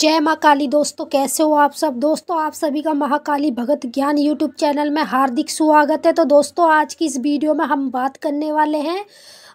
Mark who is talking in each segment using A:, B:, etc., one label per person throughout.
A: जय माँ काली दोस्तों कैसे हो आप सब दोस्तों आप सभी का महाकाली भगत ज्ञान यूट्यूब चैनल में हार्दिक स्वागत है तो दोस्तों आज की इस वीडियो में हम बात करने वाले हैं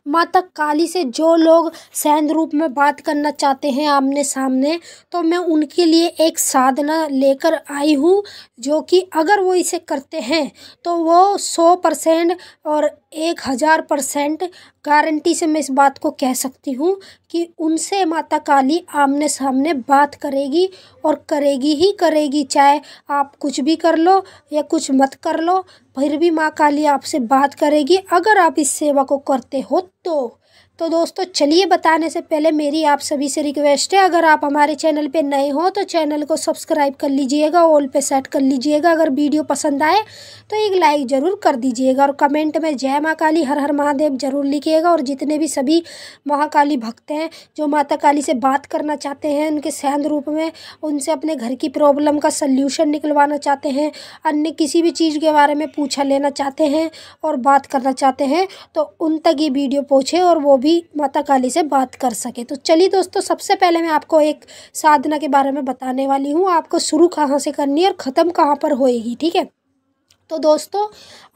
A: माता काली से जो लोग सैन रूप में बात करना चाहते हैं आमने सामने तो मैं उनके लिए एक साधना लेकर आई हूँ जो कि अगर वो इसे करते हैं तो वो सौ परसेंट और एक हज़ार परसेंट गारंटी से मैं इस बात को कह सकती हूँ कि उनसे माता काली आमने सामने बात करेगी और करेगी ही करेगी चाहे आप कुछ भी कर लो या कुछ मत कर लो फिर भी माँ काली आपसे बात करेगी अगर आप इस सेवा को करते हो तो तो दोस्तों चलिए बताने से पहले मेरी आप सभी से रिक्वेस्ट है अगर आप हमारे चैनल पे नए हो तो चैनल को सब्सक्राइब कर लीजिएगा ऑल पे सेट कर लीजिएगा अगर वीडियो पसंद आए तो एक लाइक ज़रूर कर दीजिएगा और कमेंट में जय माँ काली हर हर महादेव ज़रूर लिखिएगा और जितने भी सभी महाकाली भक्त हैं जो माता काली से बात करना चाहते हैं उनके सहन रूप में उनसे अपने घर की प्रॉब्लम का सल्यूशन निकलवाना चाहते हैं अन्य किसी भी चीज़ के बारे में पूछा लेना चाहते हैं और बात करना चाहते हैं तो उन तक ये वीडियो पहुँचे और और वो भी माता काली से बात कर सके तो चलिए दोस्तों सबसे पहले मैं आपको एक साधना के बारे में बताने वाली हूँ आपको शुरू कहाँ से करनी है और ख़त्म कहाँ पर होएगी ठीक है तो दोस्तों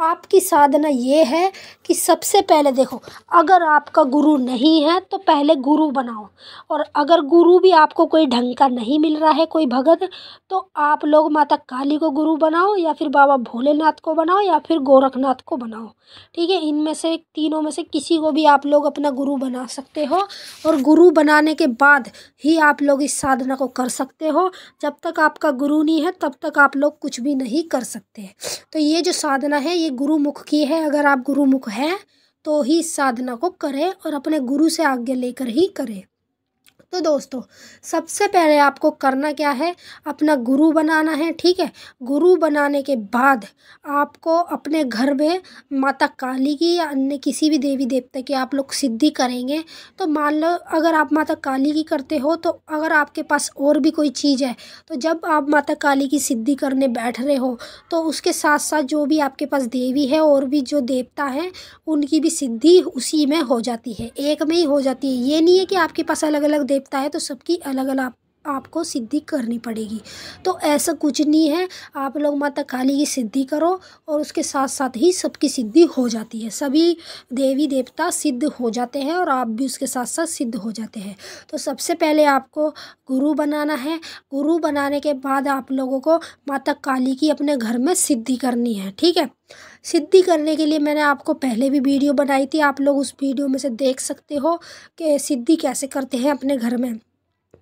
A: आपकी साधना ये है कि सबसे पहले देखो अगर आपका गुरु नहीं है तो पहले गुरु बनाओ और अगर गुरु भी आपको कोई ढंग का नहीं मिल रहा है कोई भगत तो आप लोग माता काली को गुरु बनाओ या फिर बाबा भोलेनाथ को बनाओ या फिर गोरखनाथ को बनाओ ठीक है इनमें से तीनों में से किसी को भी आप लोग अपना गुरु बना सकते हो और गुरु बनाने के बाद ही आप लोग इस साधना को कर सकते हो जब तक आपका गुरु नहीं है तब तक आप लोग कुछ भी नहीं कर सकते तो ये जो साधना है ये गुरुमुख की है अगर आप गुरुमुख हैं तो ही इस साधना को करें और अपने गुरु से आज्ञा लेकर ही करें तो दोस्तों सबसे पहले आपको करना क्या है अपना गुरु बनाना है ठीक है गुरु बनाने के बाद आपको अपने घर में माता काली की या अन्य किसी भी देवी देवता की आप लोग सिद्धि करेंगे तो मान लो अगर आप माता काली की करते हो तो अगर आपके पास और भी कोई चीज़ है तो जब आप माता काली की सिद्धि करने बैठ रहे हो तो उसके साथ साथ जो भी आपके पास देवी है और भी जो देवता हैं उनकी भी सिद्धि उसी में हो जाती है एक में ही हो जाती है ये नहीं है कि आपके पास अलग अलग देव देखता है तो सबकी अलग अलग आपको सिद्धि करनी पड़ेगी तो ऐसा कुछ नहीं है आप लोग माता काली की सिद्धि करो और उसके साथ साथ ही सबकी सिद्धि हो जाती है सभी देवी देवता सिद्ध हो जाते हैं और आप भी उसके साथ साथ सिद्ध हो जाते हैं तो सबसे पहले आपको गुरु बनाना है गुरु बनाने के बाद आप लोगों को माता काली की अपने घर में सिद्धि करनी है ठीक है सिद्धि करने के लिए मैंने आपको पहले भी वीडियो बनाई थी आप लोग उस वीडियो में से देख सकते हो कि सिद्धि कैसे करते हैं अपने घर में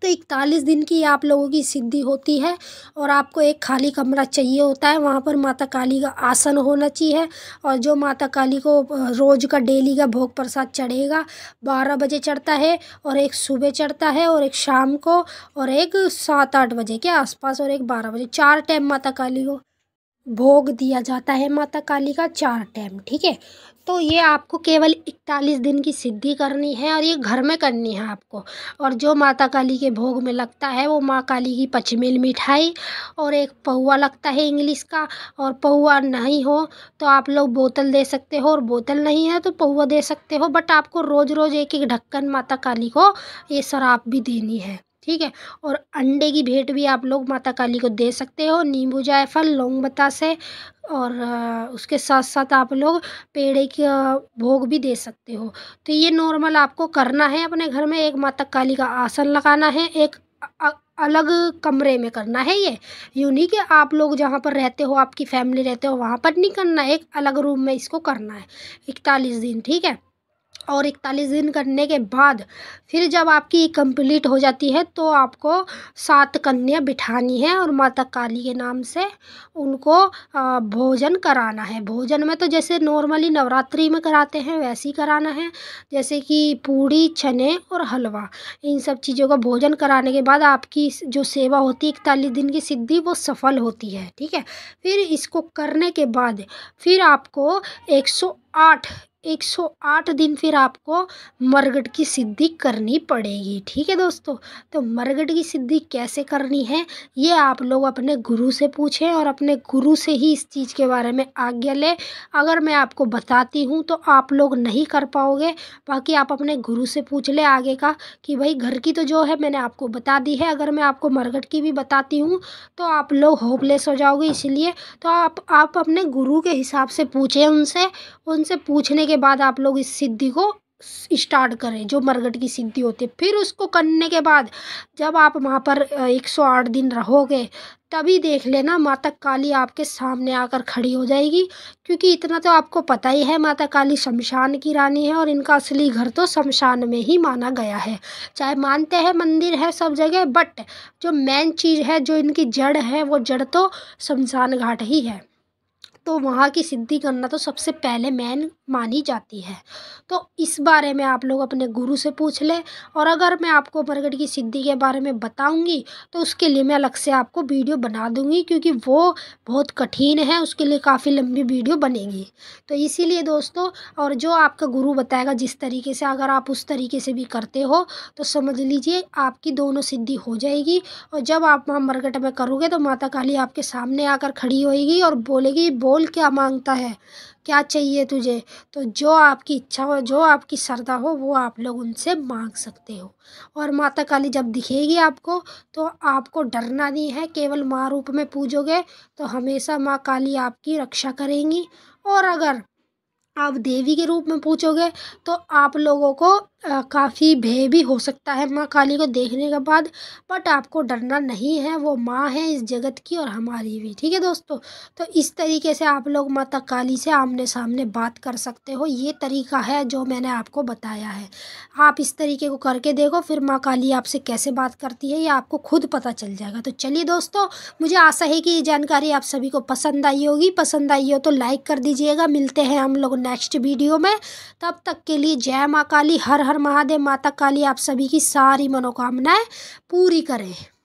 A: तो इकतालीस दिन की आप लोगों की सिद्धि होती है और आपको एक खाली कमरा चाहिए होता है वहाँ पर माता काली का आसन होना चाहिए और जो माता काली को रोज़ का डेली का भोग प्रसाद चढ़ेगा बारह बजे चढ़ता है और एक सुबह चढ़ता है और एक शाम को और एक सात आठ बजे के आसपास और एक बारह बजे चार टाइम माता काली को भोग दिया जाता है माता काली का चार टाइम ठीक है तो ये आपको केवल इकतालीस दिन की सिद्धि करनी है और ये घर में करनी है आपको और जो माता काली के भोग में लगता है वो माँ काली की पचमेल मिठाई और एक पौवा लगता है इंग्लिश का और पौवा नहीं हो तो आप लोग बोतल दे सकते हो और बोतल नहीं है तो पौवा दे सकते हो बट आपको रोज़ रोज़ एक एक ढक्कन माता काली को ये शराब भी देनी है ठीक है और अंडे की भेंट भी आप लोग माता काली को दे सकते हो नींबू जायफल लौंग बतासे और उसके साथ साथ आप लोग पेड़े का भोग भी दे सकते हो तो ये नॉर्मल आपको करना है अपने घर में एक माता काली का आसन लगाना है एक अलग कमरे में करना है ये यूँ नहीं कि आप लोग जहाँ पर रहते हो आपकी फैमिली रहते हो वहाँ पर नहीं करना है एक अलग रूम में इसको करना है इकतालीस दिन ठीक है और इकतालीस दिन करने के बाद फिर जब आपकी कंप्लीट हो जाती है तो आपको सात कन्या बिठानी है और माता काली के नाम से उनको भोजन कराना है भोजन में तो जैसे नॉर्मली नवरात्रि में कराते हैं वैसे ही कराना है जैसे कि पूड़ी चने और हलवा इन सब चीज़ों का भोजन कराने के बाद आपकी जो सेवा होती है इकतालीस दिन की सिद्धि वो सफल होती है ठीक है फिर इसको करने के बाद फिर आपको एक 108 दिन फिर आपको मरगट की सिद्धि करनी पड़ेगी ठीक है दोस्तों तो मरगट की सिद्धि कैसे करनी है ये आप लोग अपने गुरु से पूछें और अपने गुरु से ही इस चीज़ के बारे में आज्ञा लें अगर मैं आपको बताती हूँ तो आप लोग नहीं कर पाओगे बाकी आप अपने गुरु से पूछ लें आगे का कि भाई घर की तो जो है मैंने आपको बता दी है अगर मैं आपको मरगट की भी बताती हूँ तो आप लोग होपलेस हो जाओगे इसलिए तो आप आप अपने गुरु के हिसाब से पूछें उनसे उनसे पूछने के बाद आप लोग इस सिद्धि को स्टार्ट करें जो मरगट की सिद्धि होती है फिर उसको करने के बाद जब आप वहाँ पर 108 दिन रहोगे तभी देख लेना माता काली आपके सामने आकर खड़ी हो जाएगी क्योंकि इतना तो आपको पता ही है माता काली शमशान की रानी है और इनका असली घर तो शमशान में ही माना गया है चाहे मानते हैं मंदिर है सब जगह बट जो मेन चीज़ है जो इनकी जड़ है वो जड़ तो शमशान घाट ही है तो वहाँ की सिद्धि करना तो सबसे पहले मैन मानी जाती है तो इस बारे में आप लोग अपने गुरु से पूछ लें और अगर मैं आपको प्रगट की सिद्धि के बारे में बताऊँगी तो उसके लिए मैं अलग से आपको वीडियो बना दूँगी क्योंकि वो बहुत कठिन है उसके लिए काफ़ी लंबी वीडियो बनेगी तो इसीलिए दोस्तों और जो आपका गुरु बताएगा जिस तरीके से अगर आप उस तरीके से भी करते हो तो समझ लीजिए आपकी दोनों सिद्धि हो जाएगी और जब आप वहाँ मरकट में करोगे तो माता काली आपके सामने आकर खड़ी होएगी और बोलेगी बो बोल क्या मांगता है क्या चाहिए तुझे तो जो आपकी इच्छा हो जो आपकी श्रद्धा हो वो आप लोग उनसे मांग सकते हो और माता काली जब दिखेगी आपको तो आपको डरना नहीं है केवल माँ रूप में पूजोगे तो हमेशा माँ काली आपकी रक्षा करेंगी और अगर आप देवी के रूप में पूछोगे तो आप लोगों को काफ़ी भय भी हो सकता है माँ काली को देखने के बाद बट आपको डरना नहीं है वो माँ है इस जगत की और हमारी भी ठीक है दोस्तों तो इस तरीके से आप लोग माता काली से आमने सामने बात कर सकते हो ये तरीका है जो मैंने आपको बताया है आप इस तरीके को करके देखो फिर माँ काली आपसे कैसे बात करती है ये आपको खुद पता चल जाएगा तो चलिए दोस्तों मुझे आशा है कि ये जानकारी आप सभी को पसंद आई होगी पसंद आई हो तो लाइक कर दीजिएगा मिलते हैं हम लोग नेक्स्ट वीडियो में तब तक के लिए जय माँ काली हर हर महादेव माता काली आप सभी की सारी मनोकामनाएं पूरी करें